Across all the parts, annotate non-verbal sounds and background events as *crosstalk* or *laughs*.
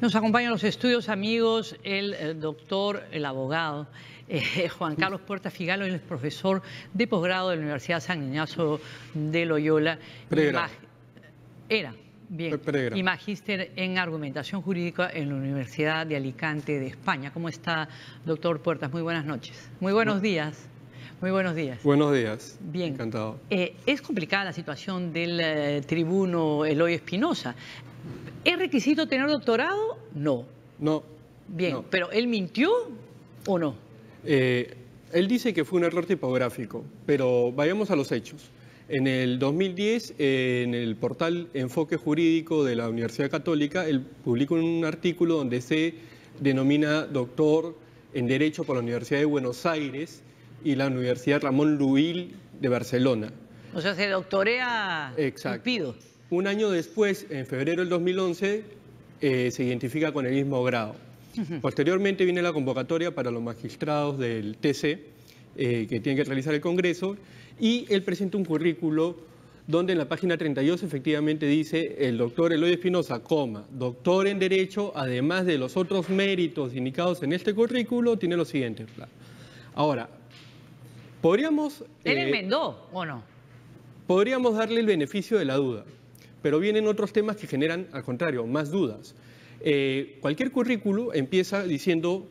Nos en los estudios amigos el, eh, doctor, el abogado eh, *laughs* Juan Carlos Puerta Figalo, el profesor de posgrado de la Universidad San Ignacio de Loyola. Era, bien. Y magíster en argumentación jurídica en la Universidad de Alicante de España. ¿Cómo está, doctor Puertas? Muy buenas noches. Muy buenos días. Muy buenos días. Buenos días. Bien. Encantado. Eh, es complicada la situación del tribuno Eloy Espinosa. ¿Es requisito tener doctorado? No. No. Bien, pero ¿él mintió o no? Eh, él dice que fue un error tipográfico, pero vayamos a los hechos. En el 2010, en el portal Enfoque Jurídico de la Universidad Católica, él publicó un artículo donde se denomina doctor en Derecho por la Universidad de Buenos Aires y la Universidad Ramón Luil de Barcelona. O sea, se doctorea Exacto. Un año después, en febrero del 2011, eh, se identifica con el mismo grado. Posteriormente viene la convocatoria para los magistrados del TC, eh, que tiene que realizar el Congreso, y él presenta un currículo donde en la página 32 efectivamente dice el doctor Eloy Espinosa, doctor en Derecho, además de los otros méritos indicados en este currículo, tiene lo siguiente. Ahora, podríamos... ¿Él eh, enmendó o no? Podríamos darle el beneficio de la duda pero vienen otros temas que generan, al contrario, más dudas. Eh, cualquier currículo empieza diciendo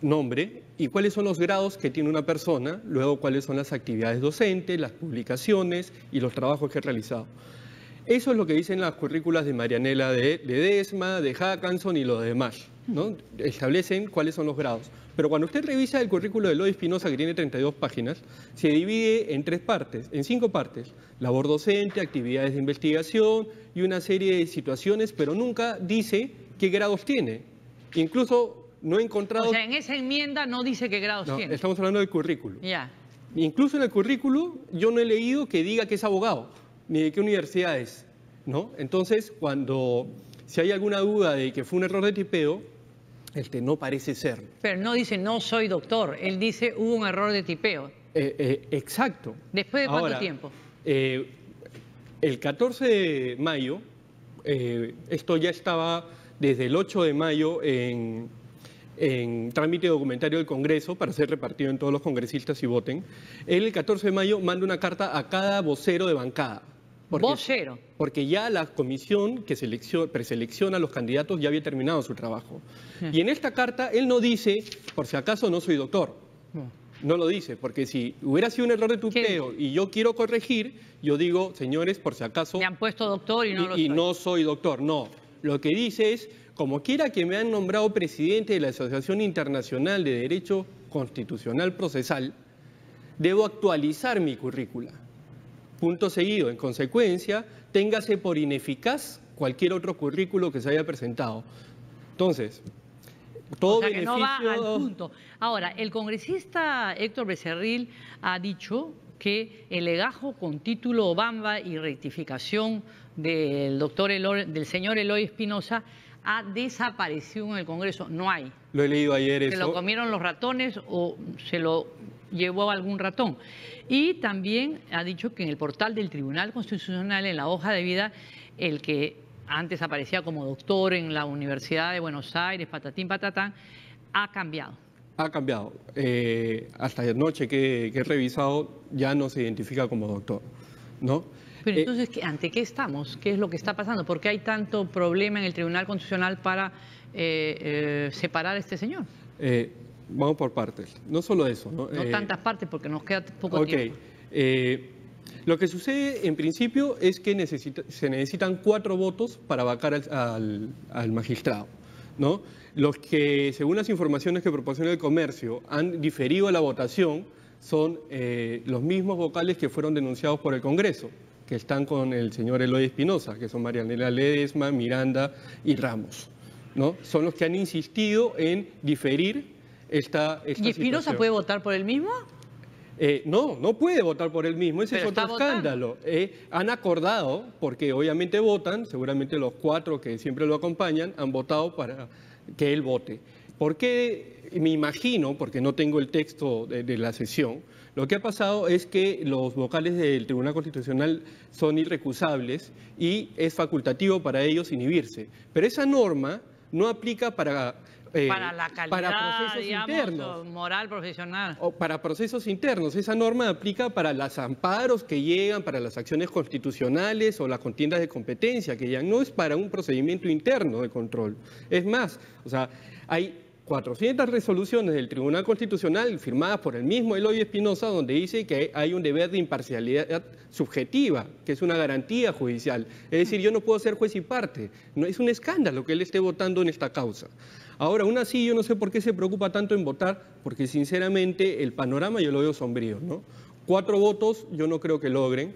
nombre y cuáles son los grados que tiene una persona, luego cuáles son las actividades docentes, las publicaciones y los trabajos que ha realizado. Eso es lo que dicen las currículas de Marianela de, Desma, de Hackanson y los demás. ¿no? Establecen cuáles son los grados. Pero cuando usted revisa el currículo de Lodi Espinosa, que tiene 32 páginas, se divide en tres partes, en cinco partes. Labor docente, actividades de investigación y una serie de situaciones, pero nunca dice qué grados tiene. Incluso no he encontrado... O sea, en esa enmienda no dice qué grados tiene. Estamos hablando del currículo. Ya. Incluso en el currículo yo no he leído que diga que es abogado, ni de qué universidad es. ¿no? Entonces, cuando si hay alguna duda de que fue un error de tipeo, este, no parece ser. Pero no dice no soy doctor, él dice hubo un error de tipeo. Eh, eh, exacto. ¿Después de cuánto tiempo? Eh, el 14 de mayo, esto ya estaba desde el 8 de mayo en, en trámite documentario del Congreso para ser repartido en todos los congresistas y voten. Él el 14 de mayo manda una carta a cada vocero de bancada porque, Porque ya la comisión que preselecciona a los candidatos ya había terminado su trabajo. Hmm. Y en esta carta él no dice, por si acaso no soy doctor. No. lo dice, porque si hubiera sido un error de tupeo y yo quiero corregir, yo digo, señores, por si acaso... Me han puesto doctor y no lo soy. Y no soy doctor, no. Lo que dice es, como quiera que me han nombrado presidente de la Asociación Internacional de Derecho Constitucional Procesal, debo actualizar mi currícula. Punto seguido, en consecuencia, téngase por ineficaz cualquier otro currículo que se haya presentado. Entonces, todo o sea, que no va al punto. Ahora, el congresista Héctor Becerril ha dicho que el legajo con título Obamba y rectificación del, doctor del señor Eloy Espinosa ha desaparecido en el Congreso. No hay. Lo he leído ayer. ¿Se lo comieron los ratones o se lo llevó algún ratón. Y también ha dicho que en el portal del Tribunal Constitucional, en la hoja de vida, el que antes aparecía como doctor en la Universidad de Buenos Aires, patatín, patatán, ha cambiado. Ha cambiado. Eh, hasta anoche que, que he revisado ya no se identifica como doctor, ¿no? Pero eh, entonces, ¿ante qué estamos? ¿Qué es lo que está pasando? ¿Por qué hay tanto problema en el Tribunal Constitucional para eh, separar a este señor? vamos por partes. No solo eso. No, eh, tantas partes porque nos queda poco tiempo. Eh, lo que sucede en principio es que se necesitan cuatro votos para vacar al, magistrado. Los que, según las informaciones que proporciona el comercio, han diferido la votación son eh, los mismos vocales que fueron denunciados por el Congreso, que están con el señor Eloy Espinosa, que son Marianela Ledesma, Miranda y Ramos. Son los que han insistido en diferir ¿Y Espinosa puede votar por él mismo? Eh, no, no puede votar por él mismo, ese es otro escándalo. Eh, han acordado, porque obviamente votan, seguramente los cuatro que siempre lo acompañan han votado para que él vote. Porque Me imagino, porque no tengo el texto de, la sesión, lo que ha pasado es que los vocales del Tribunal Constitucional son irrecusables y es facultativo para ellos inhibirse. Pero esa norma no aplica para eh, para la calidad, para procesos internos. moral profesional. para procesos internos. Esa norma aplica para los amparos que llegan, para las acciones constitucionales o las contiendas de competencia, que ya no es para un procedimiento interno de control. Es más, o sea, hay 400 resoluciones del Tribunal Constitucional firmadas por el mismo Eloy Espinosa, donde dice que hay un deber de imparcialidad subjetiva, que es una garantía judicial. Es decir, yo no puedo ser juez y parte. No, es un escándalo que él esté votando en esta causa. Ahora, aún así, yo no sé por qué se preocupa tanto en votar, porque sinceramente el panorama yo lo veo sombrío. ¿no? Cuatro votos yo no creo que logren.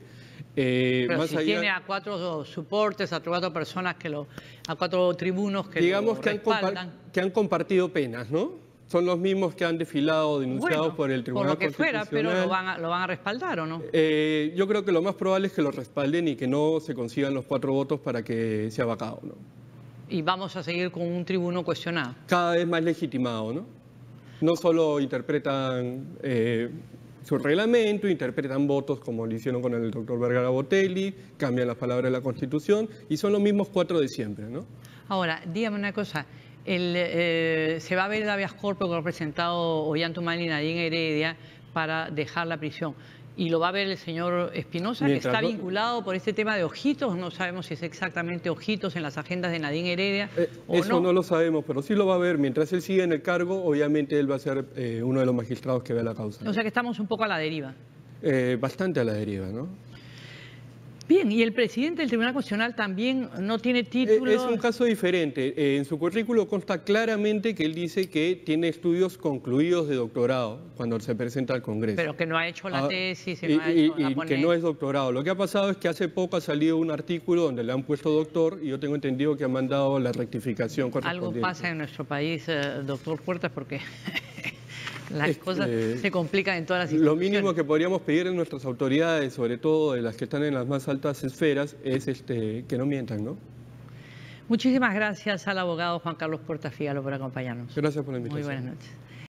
Eh, pero si tiene a cuatro soportes, a cuatro personas que lo, a cuatro tribunos que digamos lo que han, que han compartido penas, ¿no? Son los mismos que han desfilado, denunciados por el Tribunal por lo que fuera, pero ¿lo van, a, respaldar o no? Eh, yo creo que lo más probable es que lo respalden y que no se consigan los cuatro votos para que sea vacado, ¿no? Y vamos a seguir con un tribuno cuestionado. Cada vez más legitimado, ¿no? No solo interpretan eh, su reglamento, interpretan votos como lo hicieron con el doctor Vergara Botelli, cambian las palabras de la Constitución y son los mismos cuatro de siempre. ¿no? Ahora, dígame una cosa. Eh, se va a ver el habeas corpus que ha presentado Ollantumani y Nadine Heredia para dejar la prisión y lo va a ver el señor Espinosa, que está vinculado por este tema de ojitos. No sabemos si es exactamente ojitos en las agendas de Nadine Heredia eh, eso no. lo sabemos, pero sí lo va a ver. Mientras él siga en el cargo, obviamente él va a ser eh, uno de los magistrados que vea la causa. O sea que estamos un poco a la deriva. Eh, bastante a la deriva, ¿no? Bien, y el presidente del Tribunal Constitucional también no tiene eh, título. Es un caso diferente. Eh, en su currículo consta claramente que él dice que tiene estudios concluidos de doctorado cuando se presenta al Congreso. Pero que no ha hecho la ah, tesis. y, ha hecho, y que no es doctorado. Lo que ha pasado es que hace poco ha salido un artículo donde le han puesto doctor y yo tengo entendido que han mandado la rectificación correspondiente. Algo pasa en nuestro país, eh, doctor Puertas, porque *laughs* Las cosas se complican en todas las instituciones. Lo mínimo que podríamos pedir en nuestras autoridades, sobre todo de las que están en las más altas esferas, es este, que no mientan, ¿no? Muchísimas gracias al abogado Juan Carlos Portafialo por acompañarnos. Gracias por la invitación. Muy buenas noches.